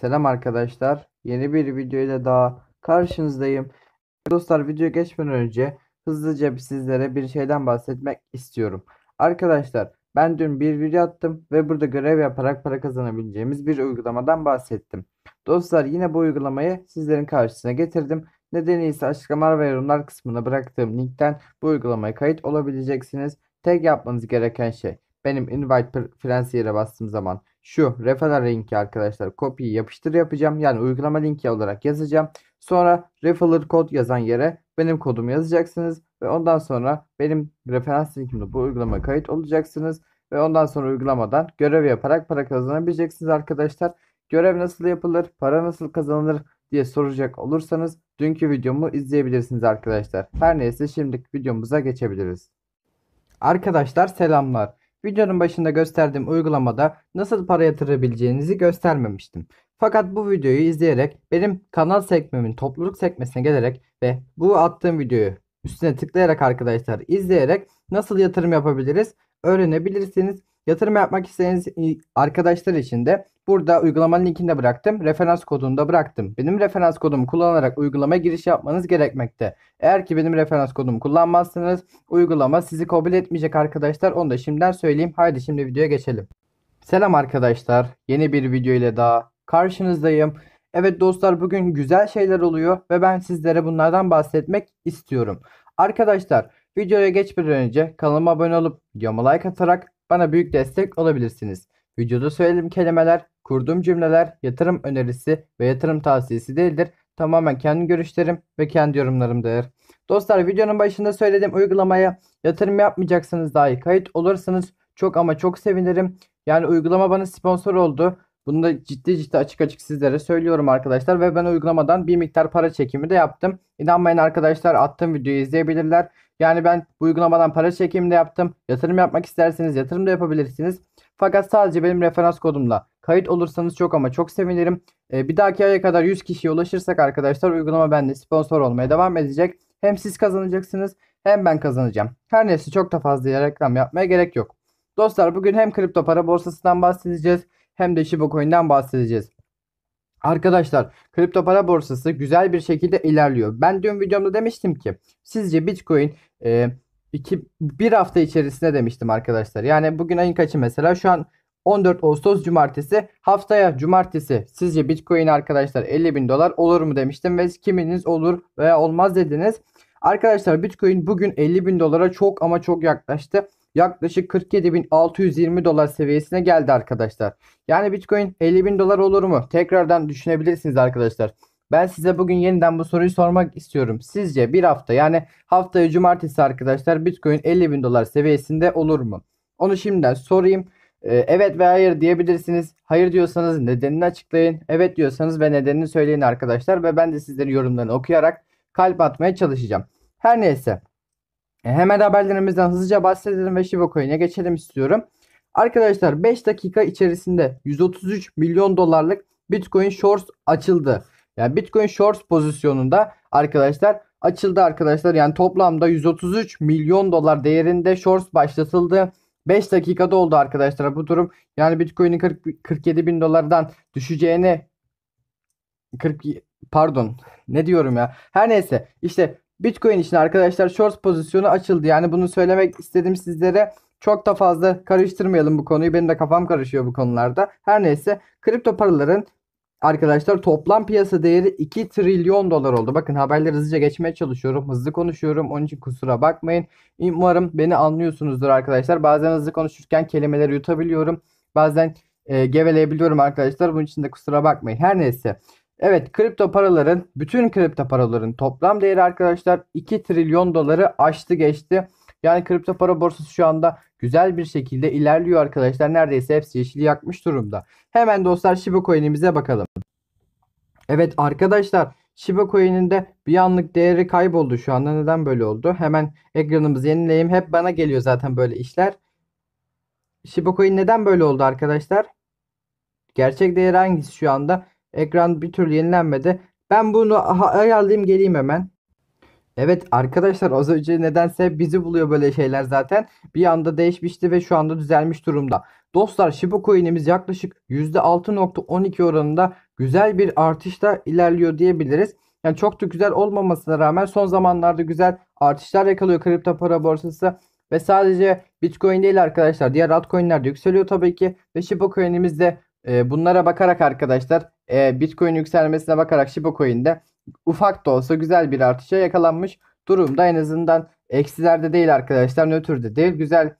Selam arkadaşlar. Yeni bir video ile daha karşınızdayım. Dostlar video geçmeden önce hızlıca sizlere bir şeyden bahsetmek istiyorum. Arkadaşlar ben dün bir video attım ve burada görev yaparak para kazanabileceğimiz bir uygulamadan bahsettim. Dostlar yine bu uygulamayı sizlerin karşısına getirdim. Nedeni ise açıklamalar ve yorumlar kısmına bıraktığım linkten bu uygulamaya kayıt olabileceksiniz. Tek yapmanız gereken şey benim invite friends yere bastığım zaman şu referral linki arkadaşlar kopyayı yapıştır yapacağım. Yani uygulama linki olarak yazacağım. Sonra referral kod yazan yere benim kodumu yazacaksınız. Ve ondan sonra benim referans linkimle bu uygulama kayıt olacaksınız. Ve ondan sonra uygulamadan görev yaparak para kazanabileceksiniz arkadaşlar. Görev nasıl yapılır, para nasıl kazanılır diye soracak olursanız dünkü videomu izleyebilirsiniz arkadaşlar. Her neyse şimdilik videomuza geçebiliriz. Arkadaşlar selamlar. Videonun başında gösterdiğim uygulamada nasıl para yatırabileceğinizi göstermemiştim. Fakat bu videoyu izleyerek benim kanal sekmemin topluluk sekmesine gelerek ve bu attığım videoyu üstüne tıklayarak arkadaşlar izleyerek nasıl yatırım yapabiliriz öğrenebilirsiniz. Yatırım yapmak istediğiniz e, arkadaşlar için de burada uygulamanın linkini de bıraktım. Referans kodunu da bıraktım. Benim referans kodumu kullanarak uygulama giriş yapmanız gerekmekte. Eğer ki benim referans kodumu kullanmazsanız uygulama sizi kabul etmeyecek arkadaşlar. Onu da şimdiden söyleyeyim. Haydi şimdi videoya geçelim. Selam arkadaşlar. Yeni bir video ile daha karşınızdayım. Evet dostlar bugün güzel şeyler oluyor ve ben sizlere bunlardan bahsetmek istiyorum. Arkadaşlar videoya geçmeden önce kanalıma abone olup videoma like atarak bana büyük destek olabilirsiniz. Videoda söylediğim kelimeler, kurduğum cümleler yatırım önerisi ve yatırım tavsiyesi değildir. Tamamen kendi görüşlerim ve kendi yorumlarımdır. Dostlar videonun başında söylediğim uygulamaya yatırım yapmayacaksınız dahi kayıt olursanız çok ama çok sevinirim. Yani uygulama bana sponsor oldu. Bunu da ciddi ciddi açık açık sizlere söylüyorum arkadaşlar ve ben uygulamadan bir miktar para çekimi de yaptım. İnanmayın arkadaşlar attığım videoyu izleyebilirler. Yani ben bu uygulamadan para çekimi de yaptım. Yatırım yapmak isterseniz yatırım da yapabilirsiniz. Fakat sadece benim referans kodumla kayıt olursanız çok ama çok sevinirim. Ee, bir dahaki aya kadar 100 kişiye ulaşırsak arkadaşlar uygulama bende sponsor olmaya devam edecek. Hem siz kazanacaksınız hem ben kazanacağım. Her neyse çok da fazla reklam yapmaya gerek yok. Dostlar bugün hem kripto para borsasından bahsedeceğiz hem de Shiba Coin'den bahsedeceğiz. Arkadaşlar kripto para borsası güzel bir şekilde ilerliyor. Ben dün videomda demiştim ki sizce Bitcoin e, iki, bir hafta içerisinde demiştim arkadaşlar. Yani bugün ayın kaçı mesela şu an 14 Ağustos Cumartesi haftaya Cumartesi sizce Bitcoin arkadaşlar 50 bin dolar olur mu demiştim ve kiminiz olur veya olmaz dediniz. Arkadaşlar Bitcoin bugün 50 bin dolara çok ama çok yaklaştı yaklaşık 47.620 dolar seviyesine geldi arkadaşlar. Yani Bitcoin 50.000 dolar olur mu? Tekrardan düşünebilirsiniz arkadaşlar. Ben size bugün yeniden bu soruyu sormak istiyorum. Sizce bir hafta yani haftaya cumartesi arkadaşlar Bitcoin 50.000 dolar seviyesinde olur mu? Onu şimdiden sorayım. Ee, evet ve hayır diyebilirsiniz. Hayır diyorsanız nedenini açıklayın. Evet diyorsanız ve nedenini söyleyin arkadaşlar. Ve ben de sizlerin yorumlarını okuyarak kalp atmaya çalışacağım. Her neyse. E, hemen haberlerimizden hızlıca bahsedelim ve Shiba Coin'e geçelim istiyorum. Arkadaşlar 5 dakika içerisinde 133 milyon dolarlık Bitcoin Shorts açıldı. Yani Bitcoin Shorts pozisyonunda arkadaşlar açıldı arkadaşlar. Yani toplamda 133 milyon dolar değerinde Shorts başlatıldı. 5 dakikada oldu arkadaşlar bu durum. Yani Bitcoin'in 47 bin dolardan düşeceğini 40 pardon ne diyorum ya. Her neyse işte Bitcoin için arkadaşlar short pozisyonu açıldı. Yani bunu söylemek istedim sizlere. Çok da fazla karıştırmayalım bu konuyu. Benim de kafam karışıyor bu konularda. Her neyse kripto paraların arkadaşlar toplam piyasa değeri 2 trilyon dolar oldu. Bakın haberleri hızlıca geçmeye çalışıyorum. Hızlı konuşuyorum. Onun için kusura bakmayın. Umarım beni anlıyorsunuzdur arkadaşlar. Bazen hızlı konuşurken kelimeleri yutabiliyorum. Bazen e, geveleyebiliyorum arkadaşlar. Bunun için de kusura bakmayın. Her neyse. Evet kripto paraların bütün kripto paraların toplam değeri arkadaşlar 2 trilyon doları aştı geçti. Yani kripto para borsası şu anda güzel bir şekilde ilerliyor arkadaşlar. Neredeyse hepsi yeşili yakmış durumda. Hemen dostlar Shiba Coin'imize bakalım. Evet arkadaşlar Shiba Coin'in de bir anlık değeri kayboldu şu anda. Neden böyle oldu? Hemen ekranımızı yenileyim. Hep bana geliyor zaten böyle işler. Shiba Coin neden böyle oldu arkadaşlar? Gerçek değeri hangisi şu anda? Ekran bir türlü yenilenmedi. Ben bunu ayarlayayım geleyim hemen. Evet arkadaşlar az önce nedense bizi buluyor böyle şeyler zaten. Bir anda değişmişti ve şu anda düzelmiş durumda. Dostlar Shiba Coin'imiz yaklaşık %6.12 oranında güzel bir artışla ilerliyor diyebiliriz. Yani çok da güzel olmamasına rağmen son zamanlarda güzel artışlar yakalıyor kripto para borsası. Ve sadece Bitcoin değil arkadaşlar diğer altcoin'ler de yükseliyor tabii ki. Ve Shiba Coin'imiz de e, bunlara bakarak arkadaşlar e, Bitcoin yükselmesine bakarak Shiba Coin'de ufak da olsa güzel bir artışa yakalanmış durumda. En azından eksilerde değil arkadaşlar nötrde değil. Güzel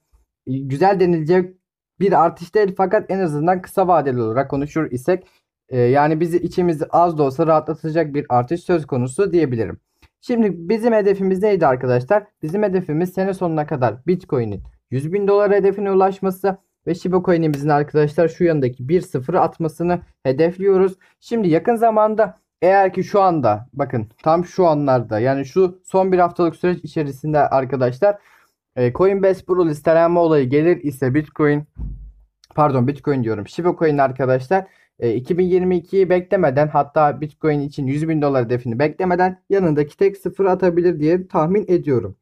güzel denilecek bir artış değil fakat en azından kısa vadeli olarak konuşur isek e, yani bizi içimizi az da olsa rahatlatacak bir artış söz konusu diyebilirim. Şimdi bizim hedefimiz neydi arkadaşlar? Bizim hedefimiz sene sonuna kadar Bitcoin'in 100 bin dolar hedefine ulaşması ve Shiba Coin'imizin arkadaşlar şu yanındaki 1.0 atmasını hedefliyoruz. Şimdi yakın zamanda eğer ki şu anda bakın tam şu anlarda yani şu son bir haftalık süreç içerisinde arkadaşlar e, Coinbase Pro listelenme olayı gelir ise Bitcoin pardon Bitcoin diyorum Shiba Coin arkadaşlar e, 2022'yi beklemeden hatta Bitcoin için 100 bin dolar hedefini beklemeden yanındaki tek sıfır atabilir diye tahmin ediyorum.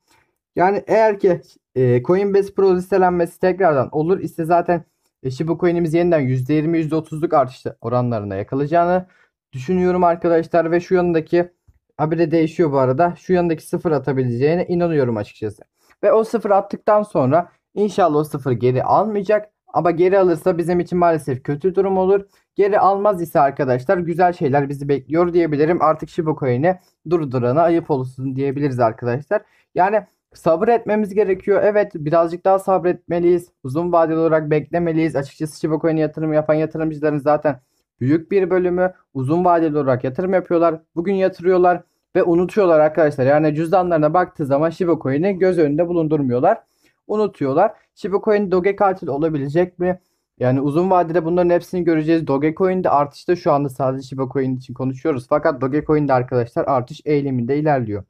Yani eğer ki e, Coinbase Pro listelenmesi tekrardan olur ise zaten e, Shiba Coin'imiz yeniden %20 %30'luk artış oranlarına yakalayacağını düşünüyorum arkadaşlar ve şu yanındaki habire değişiyor bu arada. Şu yanındaki sıfır atabileceğine inanıyorum açıkçası. Ve o sıfır attıktan sonra inşallah o sıfır geri almayacak. Ama geri alırsa bizim için maalesef kötü durum olur. Geri almaz ise arkadaşlar güzel şeyler bizi bekliyor diyebilirim. Artık Shiba Coin'e durdurana ayıp olsun diyebiliriz arkadaşlar. Yani Sabır etmemiz gerekiyor. Evet birazcık daha sabretmeliyiz. Uzun vadeli olarak beklemeliyiz. Açıkçası Shiba yatırım yapan yatırımcıların zaten büyük bir bölümü uzun vadeli olarak yatırım yapıyorlar. Bugün yatırıyorlar ve unutuyorlar arkadaşlar. Yani cüzdanlarına baktığı zaman Shiba Coin'i göz önünde bulundurmuyorlar. Unutuyorlar. Shiba Coin Doge katil olabilecek mi? Yani uzun vadede bunların hepsini göreceğiz. Dogecoin'de artışta şu anda sadece Shiba Coin için konuşuyoruz. Fakat Dogecoin'de arkadaşlar artış eğiliminde ilerliyor.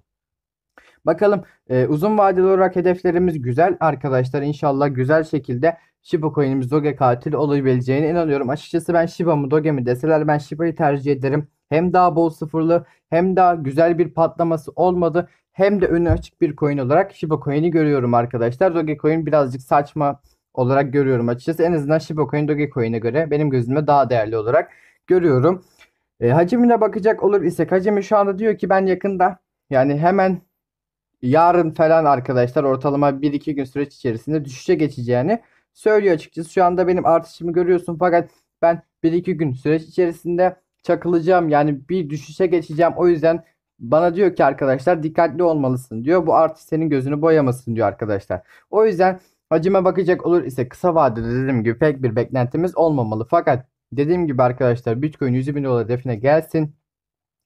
Bakalım e, uzun vadeli olarak hedeflerimiz güzel arkadaşlar. İnşallah güzel şekilde Shiba coin'imiz Doge katil olabileceğine inanıyorum. Açıkçası ben Shiba mı Doge mi deseler ben Shiba'yı tercih ederim. Hem daha bol sıfırlı hem daha güzel bir patlaması olmadı. Hem de önü açık bir coin olarak Shiba coin'i görüyorum arkadaşlar. Doge coin birazcık saçma olarak görüyorum açıkçası. En azından Shiba coin Doge coin'e göre benim gözümde daha değerli olarak görüyorum. E, hacimine bakacak olur ise hacimi şu anda diyor ki ben yakında yani hemen yarın falan arkadaşlar ortalama 1-2 gün süreç içerisinde düşüşe geçeceğini söylüyor açıkçası. Şu anda benim artışımı görüyorsun fakat ben 1-2 gün süreç içerisinde çakılacağım yani bir düşüşe geçeceğim. O yüzden bana diyor ki arkadaşlar dikkatli olmalısın diyor. Bu artış senin gözünü boyamasın diyor arkadaşlar. O yüzden hacime bakacak olur ise kısa vadede dediğim gibi pek bir beklentimiz olmamalı. Fakat dediğim gibi arkadaşlar Bitcoin 100 bin dolar hedefine gelsin.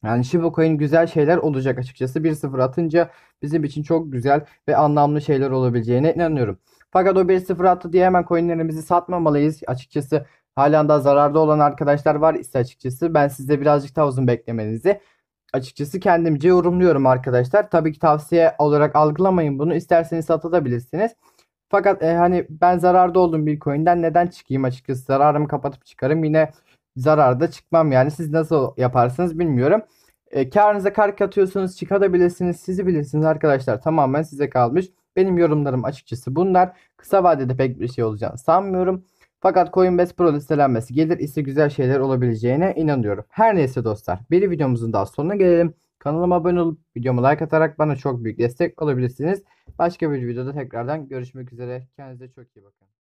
Yani Shiba Coin güzel şeyler olacak açıkçası. 1-0 atınca bizim için çok güzel ve anlamlı şeyler olabileceğine inanıyorum. Fakat o 1-0 attı diye hemen coinlerimizi satmamalıyız. Açıkçası halen daha zararda olan arkadaşlar var ise açıkçası ben sizde birazcık daha uzun beklemenizi açıkçası kendimce yorumluyorum arkadaşlar. Tabii ki tavsiye olarak algılamayın bunu. İsterseniz satabilirsiniz. Fakat e, hani ben zararda olduğum bir coin'den neden çıkayım açıkçası? Zararımı kapatıp çıkarım. Yine zararda çıkmam. Yani siz nasıl yaparsınız bilmiyorum. E, karınıza kar katıyorsunuz, çıkarabilirsiniz, sizi bilirsiniz arkadaşlar. Tamamen size kalmış. Benim yorumlarım açıkçası bunlar. Kısa vadede pek bir şey olacağını sanmıyorum. Fakat Coinbase Pro listelenmesi gelir ise güzel şeyler olabileceğine inanıyorum. Her neyse dostlar bir videomuzun daha sonuna gelelim. Kanalıma abone olup videomu like atarak bana çok büyük destek olabilirsiniz. Başka bir videoda tekrardan görüşmek üzere. Kendinize çok iyi bakın.